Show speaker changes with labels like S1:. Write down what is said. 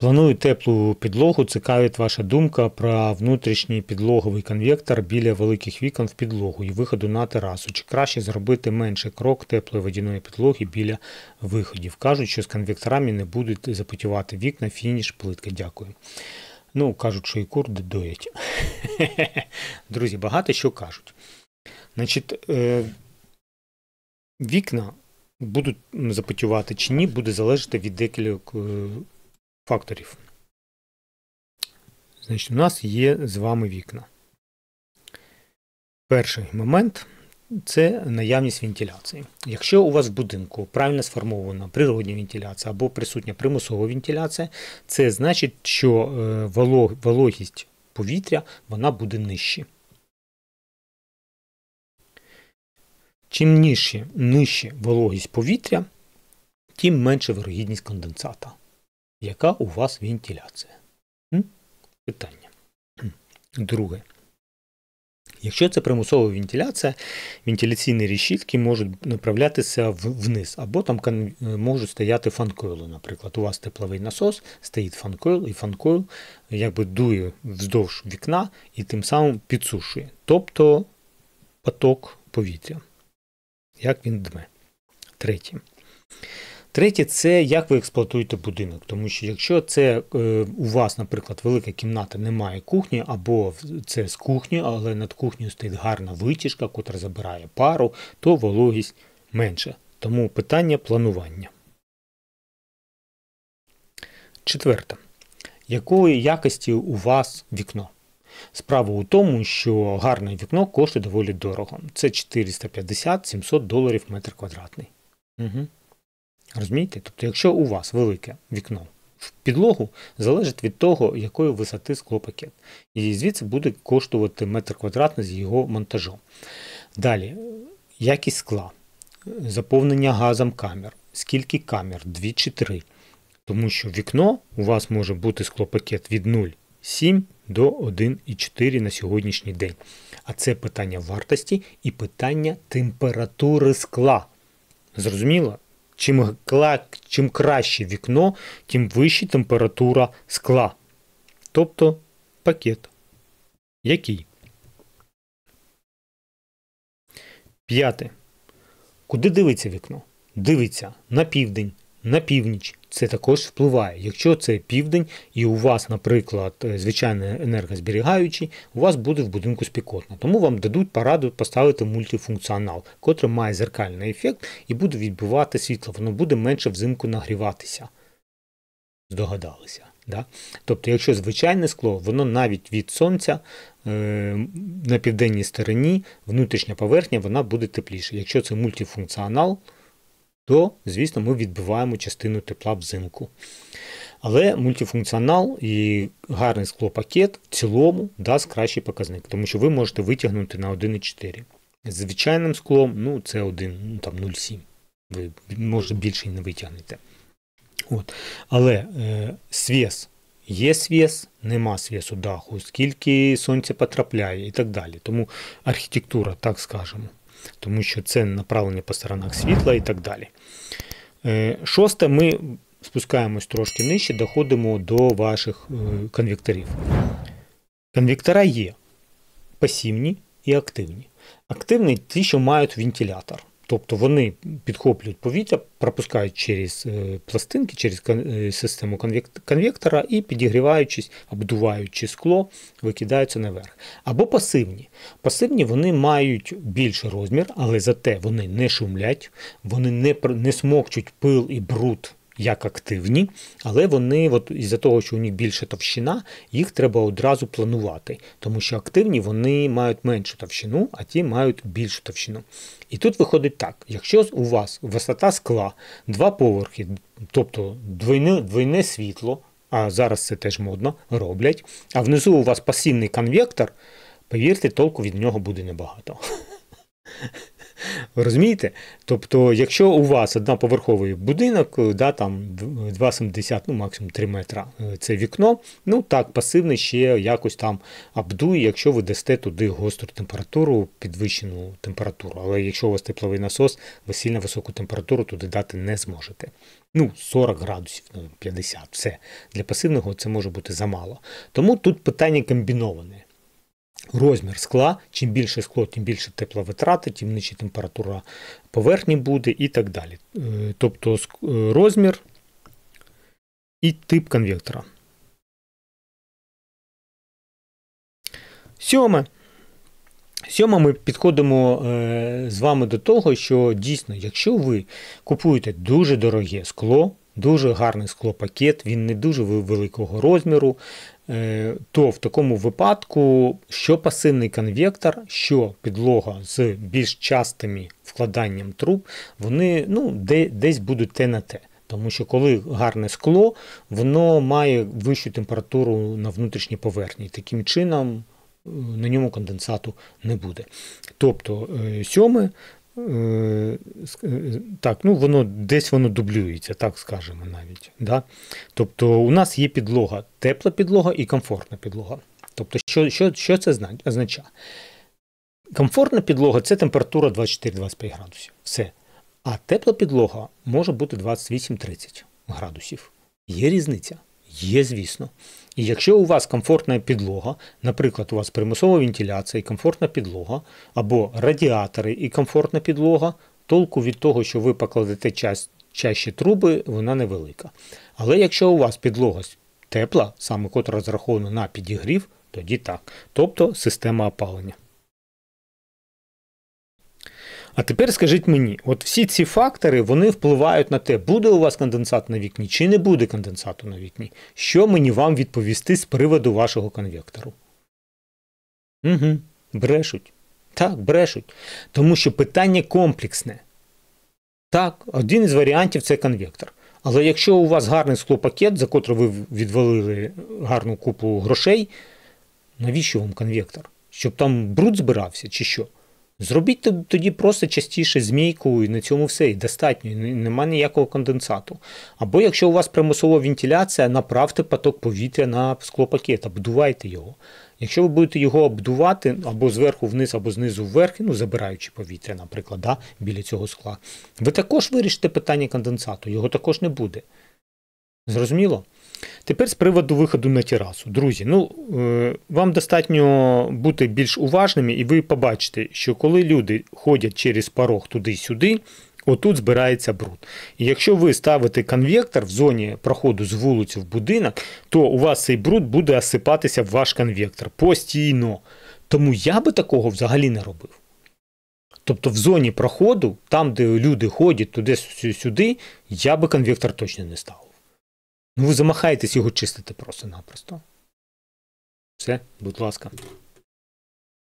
S1: Планую теплу підлогу, цікавить ваша думка про внутрішній підлоговий конвектор біля великих вікон в підлогу і виходу на терасу. Чи краще зробити менший крок теплої водяної підлоги біля виходів? Кажуть, що з конвекторами не будуть запотівати вікна, фініш, плитка. Дякую. Ну, кажуть, що і курди доять. Друзі, багато що кажуть. Значить, е, вікна будуть запотівати чи ні, буде залежати від декількох е, факторів. Значить, у нас є з вами вікна. Перший момент це наявність вентиляції. Якщо у вас в будинку правильно сформована природня вентиляція або присутня примусова вентиляція, це значить, що е, вологість повітря вона буде нижче. Чим нижче, нижче вологість повітря, тим менше вирогідність конденсата яка у вас вентиляція? Питання. Друге. Якщо це примусова вентиляція, вентиляційні решітки можуть направлятися вниз, або там е, можуть стояти фанкойли. Наприклад, у вас тепловий насос, стоїть фанкойл, і фанкойл е, якби дує вздовж вікна і тим самим підсушує. Тобто поток повітря. Як він дме. Третє. Третє, це як ви експлуатуєте будинок. Тому що якщо це е, у вас, наприклад, велика кімната немає кухні, або це з кухні, але над кухнею стоїть гарна витяжка, котра забирає пару, то вологість менше. Тому питання планування. Четверте. Якої якості у вас вікно? Справа у тому, що гарне вікно коштує доволі дорого. Це 450-700 доларів метр квадратний. Угу. Розумієте? Тобто, якщо у вас велике вікно в підлогу, залежить від того, якої висоти склопакет. І звідси буде коштувати метр квадратний з його монтажом. Далі, якість скла, заповнення газом камер, скільки камер, 2 чи 3. Тому що вікно у вас може бути склопакет від 0,7 до 1,4 на сьогоднішній день. А це питання вартості і питання температури скла. Зрозуміло? Чим чим краще вікно, тим вище температура скла. Тобто пакет. Який? П'яте. Куди дивиться вікно? Дивиться на південь, на північ. Це також впливає. Якщо це південь, і у вас, наприклад, е, звичайний енергозберігаючий, у вас буде в будинку спікотно. Тому вам дадуть пораду поставити мультифункціонал, котрий має зеркальний ефект і буде відбивати світло, воно буде менше взимку нагріватися. Здогадалися. Да? Тобто, якщо звичайне скло, воно навіть від сонця е, на південній стороні внутрішня поверхня вона буде тепліше. Якщо це мультифункціонал, то, звісно, ми відбиваємо частину тепла взимку. Але мультифункціонал і гарний склопакет в цілому дасть кращий показник, тому що ви можете витягнути на 1,4. звичайним склом ну, це 1, ну, там 0,7. Ви може більше і не витягнете. От. Але е, свіс. Є свіс, нема свісу даху, скільки сонця потрапляє і так далі. Тому архітектура, так скажемо тому що це направлення по сторонах світла і так далі. Е, шосте, ми спускаємось трошки нижче, доходимо до ваших е, конвекторів. Конвектора є пасивні і активні. Активні ті, що мають вентилятор. Тобто вони підхоплюють повітря, пропускають через е, пластинки, через е, систему конвектора і підігріваючись, обдуваючи скло, викидаються наверх. Або пасивні. Пасивні вони мають більший розмір, але зате вони не шумлять, вони не не смокчуть пил і бруд як активні, але вони, от із-за того, що у них більше товщина, їх треба одразу планувати, тому що активні вони мають меншу товщину, а ті мають більшу товщину. І тут виходить так: якщо у вас висота скла, два поверхи, тобто двойне, двойне світло, а зараз це теж модно роблять, а внизу у вас пасивний конвектор, повірте, толку від нього буде небагато. Ви розумієте? Тобто, якщо у вас одноповерховий будинок, е, да, там 2,70, ну максимум 3 метра, е, це вікно, ну так, пасивне ще якось там абдує, якщо ви дасте туди гостру температуру, підвищену температуру. Але якщо у вас тепловий насос, ви сильно високу температуру туди дати не зможете. Ну, 40 градусів, 50, ну, все. Для пасивного це може бути замало. Тому тут питання комбіноване розмір скла. Чим більше скло, тим більше тепловитрати, тим нижча температура поверхні буде і так далі. Е, тобто е, розмір і тип конвектора. Сьоме. Сьоме, ми підходимо е, з вами до того, що дійсно, якщо ви купуєте дуже дороге скло, Дуже гарний склопакет, він не дуже великого розміру. Е, то в такому випадку, що пасивний конвектор, що підлога з більш частими вкладанням труб, вони ну, десь будуть те на те. Тому що коли гарне скло, воно має вищу температуру на внутрішній поверхні. Таким чином е, на ньому конденсату не буде. Тобто е, сьоме Е, е, так, ну воно десь воно дублюється, так скажемо навіть. Да? Тобто у нас є підлога, тепла підлога і комфортна підлога. Тобто, що що, що це означає? Комфортна підлога це температура 24-25 градусів. Все. А тепла підлога може бути 28-30 градусів. Є різниця. Є, звісно. І якщо у вас комфортна підлога, наприклад, у вас примусова вентиляція і комфортна підлога, або радіатори і комфортна підлога, толку від того, що ви покладете час, чаще труби, вона невелика. Але якщо у вас підлога тепла, саме котра зрахована на підігрів, тоді так. Тобто система опалення. А тепер скажіть мені, от всі ці фактори вони впливають на те, буде у вас конденсат на вікні чи не буде конденсату на вікні. Що мені вам відповісти з приводу вашого конвектору? Угу, Брешуть. Так, брешуть. Тому що питання комплексне. Так, один із варіантів це конвектор. Але якщо у вас гарний склопакет, за котрий ви відвалили гарну купу грошей, навіщо вам конвектор? Щоб там бруд збирався чи що? Зробіть тоді просто частіше змійку, і на цьому все і достатньо, і нема ніякого конденсату. Або якщо у вас примусова вентиляція, направте поток повітря на склопакет, обдувайте його. Якщо ви будете його обдувати або зверху вниз, або знизу вверх, ну забираючи повітря, наприклад, да, біля цього скла, ви також вирішите питання конденсату, його також не буде. Зрозуміло? Тепер з приводу виходу на терасу. Друзі, ну е, вам достатньо бути більш уважними, і ви побачите, що коли люди ходять через порог туди-сюди, отут збирається бруд. І якщо ви ставите конвектор в зоні проходу з вулиці в будинок, то у вас цей бруд буде осипатися в ваш конвектор постійно. Тому я би такого взагалі не робив. Тобто в зоні проходу, там, де люди ходять туди-сюди, я би конвектор точно не став. Ну, ви замахаєтесь його чистити просто-напросто. Все, будь ласка.